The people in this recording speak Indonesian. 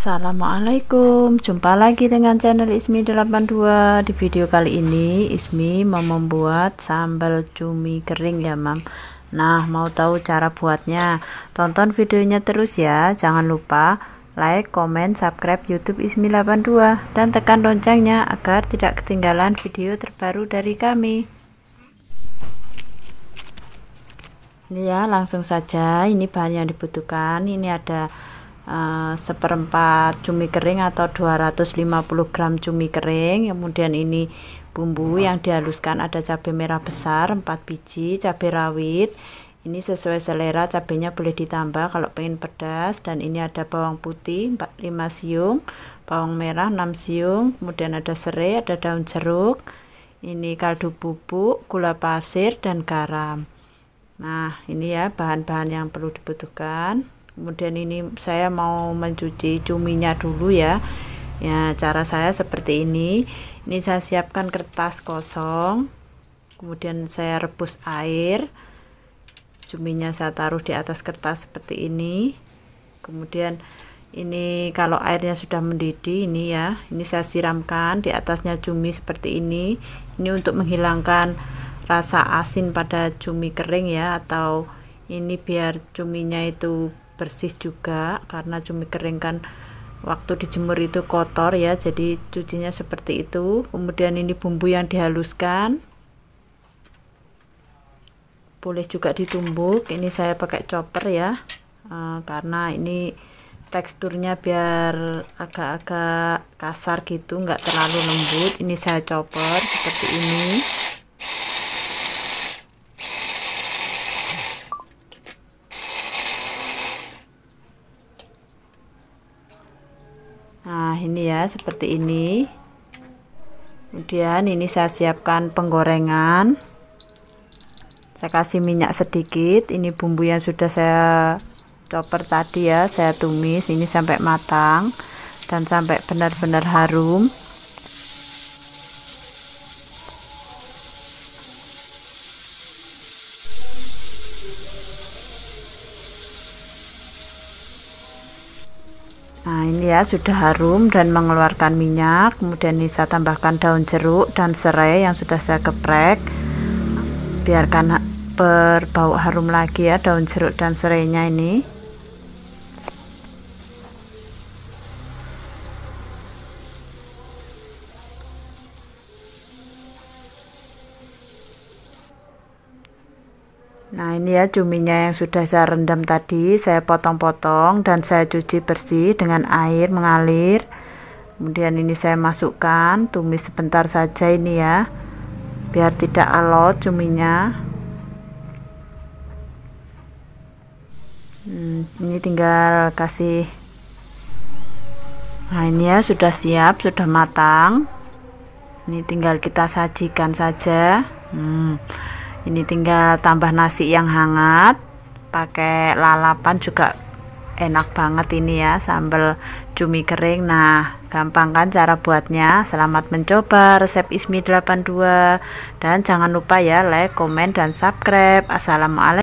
Assalamualaikum Jumpa lagi dengan channel Ismi 82 Di video kali ini Ismi mau membuat sambal cumi kering ya mam Nah mau tahu cara buatnya Tonton videonya terus ya Jangan lupa like, comment, subscribe youtube Ismi 82 Dan tekan loncengnya agar tidak ketinggalan video terbaru dari kami Ya langsung saja ini bahan yang dibutuhkan Ini ada uh, seperempat cumi kering atau 250 gram cumi kering kemudian ini bumbu yang dihaluskan ada cabai merah besar 4 biji cabai rawit ini sesuai selera cabenya boleh ditambah kalau pengen pedas dan ini ada bawang putih 5 siung bawang merah 6 siung kemudian ada serai ada daun jeruk ini kaldu bubuk gula pasir dan garam nah ini ya bahan-bahan yang perlu dibutuhkan kemudian ini saya mau mencuci cuminya dulu ya ya cara saya seperti ini ini saya siapkan kertas kosong kemudian saya rebus air cuminya saya taruh di atas kertas seperti ini kemudian ini kalau airnya sudah mendidih ini ya ini saya siramkan di atasnya cumi seperti ini ini untuk menghilangkan rasa asin pada cumi kering ya atau ini biar cuminya itu bersih juga karena cumi kering kan waktu dijemur itu kotor ya jadi cucinya seperti itu kemudian ini bumbu yang dihaluskan boleh juga ditumbuk ini saya pakai chopper ya eh, karena ini teksturnya biar agak-agak kasar gitu nggak terlalu lembut ini saya chopper seperti ini nah ini ya seperti ini kemudian ini saya siapkan penggorengan saya kasih minyak sedikit ini bumbu yang sudah saya chopper tadi ya saya tumis ini sampai matang dan sampai benar-benar harum Nah ini ya sudah harum dan mengeluarkan minyak Kemudian Nisa tambahkan daun jeruk dan serai yang sudah saya geprek Biarkan berbau harum lagi ya daun jeruk dan serainya ini Nah ini ya cuminya yang sudah saya rendam tadi Saya potong-potong dan saya cuci bersih dengan air mengalir Kemudian ini saya masukkan Tumis sebentar saja ini ya Biar tidak alot cuminya hmm, Ini tinggal kasih Nah ini ya sudah siap sudah matang Ini tinggal kita sajikan saja Hmm ini tinggal tambah nasi yang hangat pakai lalapan juga enak banget ini ya sambal cumi kering nah gampang kan cara buatnya selamat mencoba resep ismi 82 dan jangan lupa ya like komen dan subscribe assalamualaikum